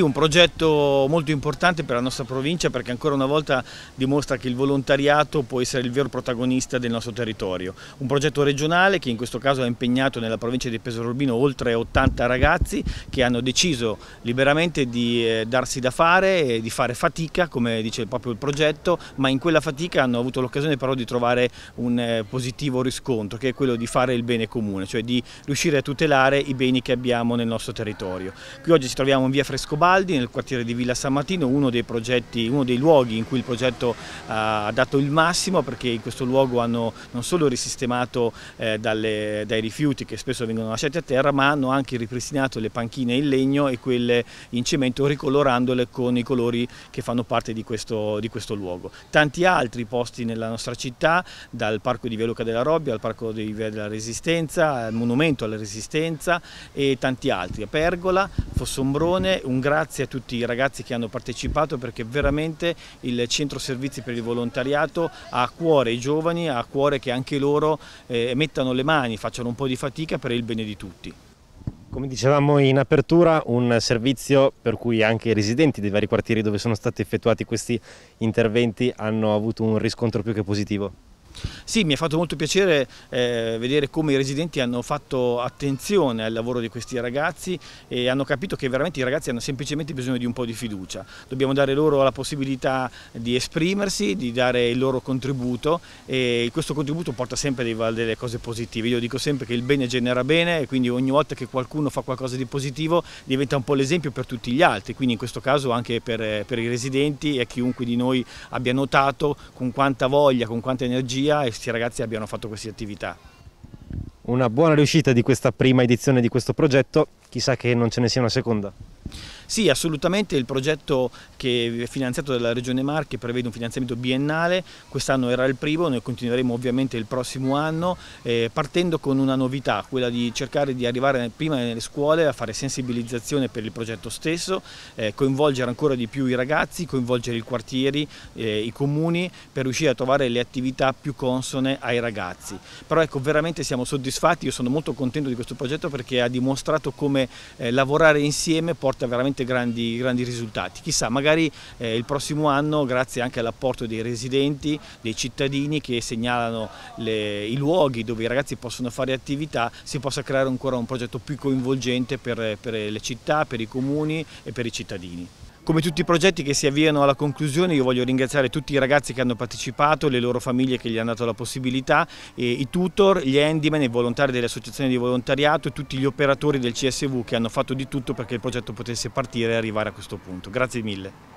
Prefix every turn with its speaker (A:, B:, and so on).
A: Un progetto molto importante per la nostra provincia perché ancora una volta dimostra che il volontariato può essere il vero protagonista del nostro territorio. Un progetto regionale che in questo caso ha impegnato nella provincia di Pesaro Urbino oltre 80 ragazzi che hanno deciso liberamente di eh, darsi da fare e di fare fatica, come dice proprio il progetto, ma in quella fatica hanno avuto l'occasione però di trovare un eh, positivo riscontro che è quello di fare il bene comune, cioè di riuscire a tutelare i beni che abbiamo nel nostro territorio. Qui oggi ci troviamo in via Frescobar Garibaldi, nel quartiere di Villa San Martino, uno dei, progetti, uno dei luoghi in cui il progetto eh, ha dato il massimo perché in questo luogo hanno non solo risistemato eh, dalle, dai rifiuti che spesso vengono lasciati a terra, ma hanno anche ripristinato le panchine in legno e quelle in cemento ricolorandole con i colori che fanno parte di questo, di questo luogo. Tanti altri posti nella nostra città, dal parco di Via Luca della Robbia al parco di Via della Resistenza, al monumento alla Resistenza e tanti altri, a Pergola, Fossombrone, un grande grazie a tutti i ragazzi che hanno partecipato perché veramente il Centro Servizi per il Volontariato ha a cuore i giovani, ha a cuore che anche loro eh, mettano le mani, facciano un po' di fatica per il bene di tutti.
B: Come dicevamo in apertura, un servizio per cui anche i residenti dei vari quartieri dove sono stati effettuati questi interventi hanno avuto un riscontro più che positivo.
A: Sì, mi ha fatto molto piacere eh, vedere come i residenti hanno fatto attenzione al lavoro di questi ragazzi e hanno capito che veramente i ragazzi hanno semplicemente bisogno di un po' di fiducia. Dobbiamo dare loro la possibilità di esprimersi, di dare il loro contributo e questo contributo porta sempre delle cose positive. Io dico sempre che il bene genera bene e quindi ogni volta che qualcuno fa qualcosa di positivo diventa un po' l'esempio per tutti gli altri, quindi in questo caso anche per, per i residenti e chiunque di noi abbia notato con quanta voglia, con quanta energia e questi ragazzi abbiano fatto queste attività.
B: Una buona riuscita di questa prima edizione di questo progetto, chissà che non ce ne sia una seconda.
A: Sì, assolutamente il progetto che è finanziato dalla Regione Marche prevede un finanziamento biennale, quest'anno era il primo, noi continueremo ovviamente il prossimo anno eh, partendo con una novità, quella di cercare di arrivare prima nelle scuole a fare sensibilizzazione per il progetto stesso, eh, coinvolgere ancora di più i ragazzi, coinvolgere i quartieri, eh, i comuni per riuscire a trovare le attività più consone ai ragazzi. Però ecco veramente siamo soddisfatti, io sono molto contento di questo progetto perché ha dimostrato come eh, lavorare insieme porta veramente veramente grandi, grandi risultati. Chissà, magari eh, il prossimo anno, grazie anche all'apporto dei residenti, dei cittadini che segnalano le, i luoghi dove i ragazzi possono fare attività, si possa creare ancora un progetto più coinvolgente per, per le città, per i comuni e per i cittadini. Come tutti i progetti che si avviano alla conclusione io voglio ringraziare tutti i ragazzi che hanno partecipato, le loro famiglie che gli hanno dato la possibilità, i tutor, gli handyman, i volontari delle associazioni di volontariato e tutti gli operatori del CSV che hanno fatto di tutto perché il progetto potesse partire e arrivare a questo punto. Grazie mille.